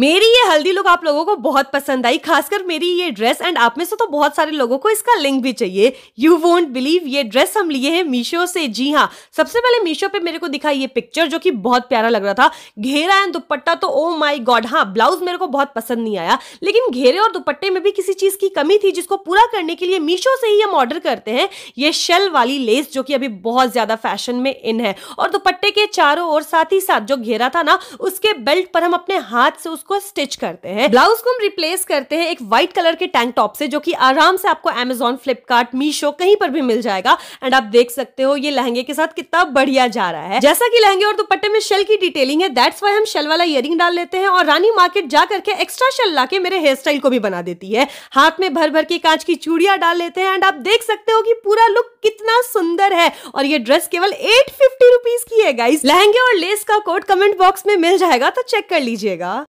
मेरी ये हल्दी लुक आप लोगों को बहुत पसंद आई खासकर मेरी ये ड्रेस एंड आप में से तो बहुत सारे लोगों को इसका लिंक भी चाहिए यू वोंट बिलीव ये ड्रेस हम लिए हैं मीशो से जी हाँ सबसे पहले मीशो पे मेरे को दिखा ये पिक्चर जो कि बहुत प्यारा लग रहा था घेरा एंड दुपट्टा तो ओ माई गॉड हाँ ब्लाउज मेरे को बहुत पसंद नहीं आया लेकिन घेरे और दुपट्टे में भी किसी चीज की कमी थी जिसको पूरा करने के लिए मीशो से ही हम ऑर्डर करते हैं ये शेल वाली लेस जो कि अभी बहुत ज्यादा फैशन में इन है और दुपट्टे के चारों और साथ ही साथ जो घेरा था ना उसके बेल्ट पर हम अपने हाथ से को स्टिच करते हैं ब्लाउज को हम रिप्लेस करते हैं एक व्हाइट कलर के टैंक टॉप से जो कि आराम से आपको एमेजोन फ्लिपकार्ट मीशो कहीं पर भी मिल जाएगा एंड आप देख सकते हो ये लहंगे के साथ कितना बढ़िया जा रहा है जैसा की लहंगे और दुपट्टे में शेल की डिटेलिंग है दैट्स वाई हम शेल वाला इयरिंग डाल लेते हैं और रानी मार्केट जा करके एक्स्ट्रा शेल ला मेरे हेयर स्टाइल को भी बना देती है हाथ में भर भर के कांच की चूड़िया डाल लेते हैं एंड आप देख सकते हो कि पूरा लुक कितना सुंदर है और ये ड्रेस केवल एट फिफ्टी रुपीज की है गाइस लहंगे और लेस का कोड कमेंट बॉक्स में मिल जाएगा तो चेक कर लीजिएगा